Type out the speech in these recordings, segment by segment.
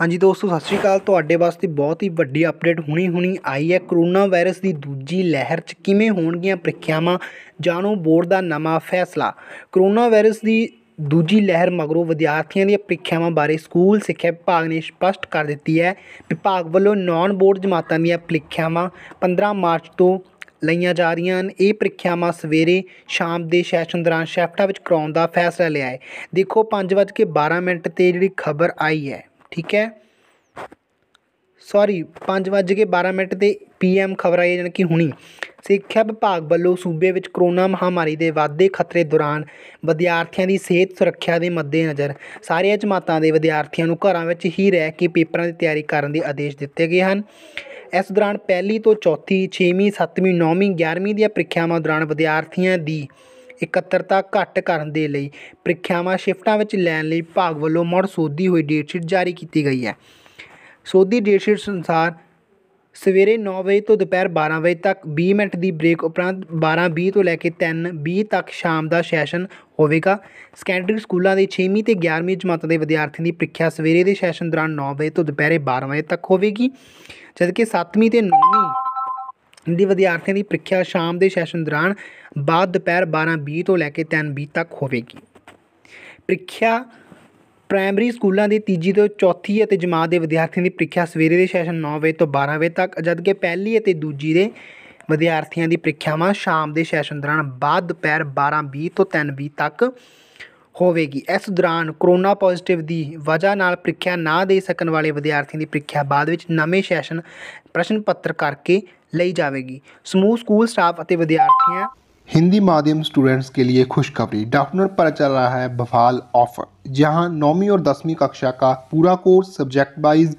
ਹਾਂਜੀ ਦੋਸਤੋ ਸਤਿ ਸ਼੍ਰੀ ਅਕਾਲ ਤੁਹਾਡੇ ਵਾਸਤੇ ਬਹੁਤ ਹੀ ਵੱਡੀ ਅਪਡੇਟ ਹੁਣੀ ਹੁਣੀ ਆਈ ਹੈ ਕਰੋਨਾ ਵਾਇਰਸ ਦੀ ਦੂਜੀ ਲਹਿਰ 'ਚ ਕਿਵੇਂ ਹੋਣਗੀਆਂ ਪ੍ਰੀਖਿਆਵਾਂ ਜਾਣੋ ਬੋਰਡ ਦਾ ਨਵਾਂ ਫੈਸਲਾ ਕਰੋਨਾ ਵਾਇਰਸ ਦੀ ਦੂਜੀ ਲਹਿਰ ਮਗਰੋਂ ਵਿਦਿਆਰਥੀਆਂ ਦੀਆਂ ਪ੍ਰੀਖਿਆਵਾਂ ਬਾਰੇ ਸਕੂਲ ਸਿੱਖਿਆ ਵਿਭਾਗ ਨੇ ਸਪਸ਼ਟ ਕਰ ਦਿੱਤੀ ਹੈ ਵਿਭਾਗ ਵੱਲੋਂ ਨਾਨ ਬੋਰਡ ਜਮਾਤਾਂ ਦੀਆਂ ਪ੍ਰੀਖਿਆਵਾਂ 15 ਮਾਰਚ ਤੋਂ ਲਈਆਂ ਜਾ ਰਹੀਆਂ ਹਨ ਇਹ ਪ੍ਰੀਖਿਆਵਾਂ ਸਵੇਰੇ ਸ਼ਾਮ ਦੇ ਸੈਸ਼ਨ ਦੌਰਾਨ ਸ਼ੈਫਟਾ ਵਿੱਚ ਕਰਾਉਣ ਦਾ ਫੈਸਲਾ ਲਿਆ ਹੈ ਦੇਖੋ 5:12 ਮਿੰਟ ਤੇ ਜਿਹੜੀ ਖਬਰ ਆਈ ਹੈ ਠੀਕ ਹੈ ਸੌਰੀ 5:12 ਮਿੰਟ ਤੇ ਪੀਐਮ ਖਬਰ ਆਈ ਜਾਨ ਕਿ ਹੁਣੀ ਸਿੱਖਿਆ ਵਿਭਾਗ ਵੱਲੋਂ ਸੂਬੇ ਵਿੱਚ ਕਰੋਨਾ ਮਹਾਮਾਰੀ ਦੇ ਵਾਧੇ ਖਤਰੇ ਦੌਰਾਨ ਵਿਦਿਆਰਥੀਆਂ ਦੀ ਸਿਹਤ ਸੁਰੱਖਿਆ ਦੇ ਮੱਦੇਨਜ਼ਰ ਸਾਰੀਆਂ ਜਮਾਤਾਂ ਦੇ ਵਿਦਿਆਰਥੀਆਂ ਨੂੰ ਘਰਾਂ ਵਿੱਚ ਹੀ ਰਹਿ ਕੇ ਪੇਪਰਾਂ ਦੀ ਤਿਆਰੀ ਕਰਨ ਦੇ ਆਦੇਸ਼ ਦਿੱਤੇ ਗਏ ਹਨ ਇਸ ਦੌਰਾਨ ਪਹਿਲੀ ਤੋਂ ਚੌਥੀ 6ਵੀਂ 7ਵੀਂ 9ਵੀਂ 11ਵੀਂ ਦੀਆਂ ਪ੍ਰੀਖਿਆਵਾਂ ਦੌਰਾਨ ਵਿਦਿਆਰਥੀਆਂ ਦੀ ਇਕੱਤਰਤਾ ਘੱਟ ਕਰਨ ਦੇ ਲਈ ਪ੍ਰੀਖਿਆਵਾਂ ਸ਼ਿਫਟਾਂ ਵਿੱਚ ਲੈਣ ਲਈ ਭਾਗ ਵੱਲੋਂ ਮੁੜ ਸੋਧੀ ਹੋਈ ਡੇਟਸ਼ੀਟ ਜਾਰੀ ਕੀਤੀ ਗਈ ਹੈ ਸੋਧੀ ਡੇਟਸ਼ੀਟ ਅਨੁਸਾਰ ਸਵੇਰੇ 9 ਵਜੇ ਤੋਂ ਦੁਪਹਿਰ 12 ਵਜੇ ਤੱਕ 20 ਮਿੰਟ ਦੀ ਬ੍ਰੇਕ ਉਪਰੰਤ 12:20 ਤੋਂ ਲੈ ਕੇ 3:20 ਤੱਕ ਸ਼ਾਮ ਦਾ ਸੈਸ਼ਨ ਹੋਵੇਗਾ ਸਕੈਂਡਰੀ ਸਕੂਲਾਂ ਦੇ 6ਵੀਂ ਤੇ 11ਵੀਂ ਜਮਾਤਾਂ ਦੇ ਵਿਦਿਆਰਥੀਆਂ ਦੀ ਪ੍ਰੀਖਿਆ ਸਵੇਰੇ ਦੇ ਸੈਸ਼ਨ ਦੌਰਾਨ 9 ਵਜੇ ਤੋਂ ਦੁਪਹਿਰੇ 12 ਵਜੇ ਤੱਕ ਹੋਵੇਗੀ ਜਦਕਿ 7ਵੀਂ ਤੇ 9ਵੀਂ ਦੀ ਵਿਦਿਆਰਥੀਆਂ ਦੀ ਪ੍ਰੀਖਿਆ ਸ਼ਾਮ ਦੇ ਸੈਸ਼ਨ ਦੌਰਾਨ ਬਾਅਦ ਦੁਪਹਿਰ 12:20 ਤੋਂ ਲੈ ਕੇ 3:20 ਤੱਕ ਹੋਵੇਗੀ ਪ੍ਰੀਖਿਆ ਪ੍ਰਾਇਮਰੀ ਸਕੂਲਾਂ ਦੀ ਤੀਜੀ ਤੋਂ ਚੌਥੀ ਅਤੇ ਜਮਾਤ ਦੇ ਵਿਦਿਆਰਥੀਆਂ ਦੀ ਪ੍ਰੀਖਿਆ ਸਵੇਰੇ ਦੇ ਸੈਸ਼ਨ 9 ਵਜੇ ਤੋਂ 12 ਵਜੇ ਤੱਕ ਜਦਕਿ ਪਹਿਲੀ ਅਤੇ ਦੂਜੀ ਦੇ ਵਿਦਿਆਰਥੀਆਂ ਦੀ ਪ੍ਰੀਖਿਆਵਾਂ ਸ਼ਾਮ ਦੇ ਸੈਸ਼ਨ ਦੌਰਾਨ ਬਾਅਦ ਦੁਪਹਿਰ 12:20 ਤੋਂ 3:20 ਤੱਕ ਹੋਵੇਗੀ ਇਸ ਦੌਰਾਨ ਕਰੋਨਾ ਪੋਜ਼ਿਟਿਵ ਦੀ ਵਜ੍ਹਾ ਨਾਲ ਪ੍ਰੀਖਿਆ ਨਾ ਦੇ ਸਕਣ ਵਾਲੇ ਵਿਦਿਆਰਥੀਆਂ ਦੀ ਪ੍ਰੀਖਿਆ ਬਾਅਦ ਵਿੱਚ ਨਵੇਂ ਸੈਸ਼ਨ ਪ੍ਰਸ਼ਨ ਪੱਤਰ ਕਰਕੇ ਲਈ ਜਾਵੇਗੀ ਸਮੂਹ ਸਕੂਲ ਸਟਾਫ ਅਤੇ ਵਿਦਿਆਰਥੀਆਂ हिंदी माध्यम स्टूडेंट्स के लिए खुशखबरी डॉक्टर पर चल रहा है बफाल ऑफर जहां नौवीं और दसवीं कक्षा का पूरा कोर्स सब्जेक्ट वाइज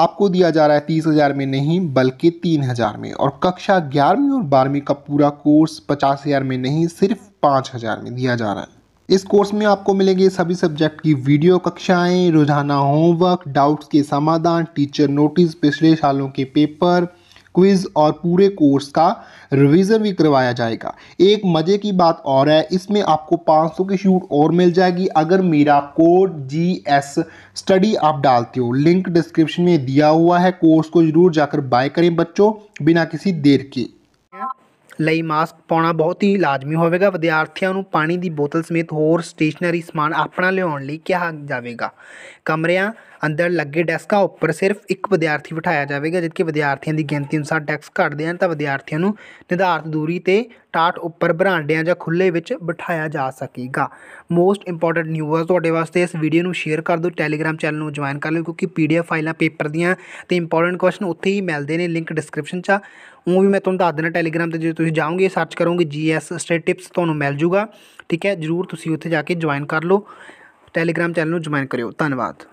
आपको दिया जा रहा है तीस हज़ार में नहीं बल्कि तीन हज़ार में और कक्षा ग्यारहवीं और बारहवीं का पूरा कोर्स पचास हज़ार में नहीं सिर्फ पाँच हज़ार में दिया जा रहा है इस कोर्स में आपको मिलेंगे सभी सब्जेक्ट की वीडियो कक्षाएं रोजाना होमवर्क डाउट्स के समाधान टीचर नोटिस पिछले सालों के पेपर क्विज और पूरे कोर्स का रिवीजन भी करवाया जाएगा एक मज़े की बात और है इसमें आपको 500 की शूट और मिल जाएगी अगर मेरा कोड जी एस स्टडी आप डालते हो लिंक डिस्क्रिप्शन में दिया हुआ है कोर्स को ज़रूर जाकर बाय करें बच्चों बिना किसी देर के लई मास्क पाना बहुत ही लाजमी होगा विद्यार्थियों पानी की बोतल समेत होर स्टेशनरी समान अपना लिया जाएगा कमरिया ਅੰਦਰ ਲੱਗੇ ਡੈਸਕਾਂ ਉੱਪਰ ਸਿਰਫ ਇੱਕ ਵਿਦਿਆਰਥੀ ਬਿਠਾਇਆ ਜਾਵੇਗਾ ਜਦਕਿ ਵਿਦਿਆਰਥੀਆਂ ਦੀ ਗਿਣਤੀ ਅਨੁਸਾਰ ਡੈਸਕ ਘਟਦੇ ਹਨ ਤਾਂ ਵਿਦਿਆਰਥੀਆਂ ਨੂੰ ਨਿਰਧਾਰਤ ਦੂਰੀ ਤੇ ਟਾਟ ਉੱਪਰ ਬਰਾਂਡਿਆਂ ਜਾਂ ਖੁੱਲੇ ਵਿੱਚ ਬਿਠਾਇਆ ਜਾ ਸਕੇਗਾ ਮੋਸਟ ਇੰਪੋਰਟੈਂਟ ਨਿਊਜ਼ ਤੁਹਾਡੇ ਵਾਸਤੇ ਇਸ ਵੀਡੀਓ ਨੂੰ ਸ਼ੇਅਰ ਕਰ ਦਿਓ ਟੈਲੀਗ੍ਰam ਚੈਨਲ ਨੂੰ ਜੁਆਇਨ ਕਰ ਲਓ ਕਿਉਂਕਿ ਪੀਡੀਐਫ ਫਾਈਲਾਂ ਪੇਪਰ ਦੀਆਂ ਤੇ ਇੰਪੋਰਟੈਂਟ ਕੁਐਸਚਨ ਉੱਥੇ ਹੀ ਮਿਲਦੇ ਨੇ ਲਿੰਕ ਡਿਸਕ੍ਰਿਪਸ਼ਨ 'ਚ ਉਹ ਵੀ ਮੈਂ ਤੁਹਾਨੂੰ ਦੱਸ ਦੇਣਾ ਟੈਲੀਗ੍ਰam ਤੇ ਜੇ ਤੁਸੀਂ ਜਾਓਗੇ ਸਰਚ ਕਰੋਗੇ ਜੀਐਸ ਸਟੇਟ ਟਿਪਸ ਤੁਹਾਨੂੰ ਮਿਲ ਜੂਗਾ ਠੀਕ ਹੈ ਜਰੂਰ ਤੁਸੀਂ ਉੱਥੇ ਜਾ ਕੇ ਜੁਆਇਨ ਕਰ ਲਓ ਟੈਲੀਗ੍ਰam ਚੈਨਲ ਨੂੰ ਜੁਆਇਨ ਕਰਿਓ ਧੰਨਵਾਦ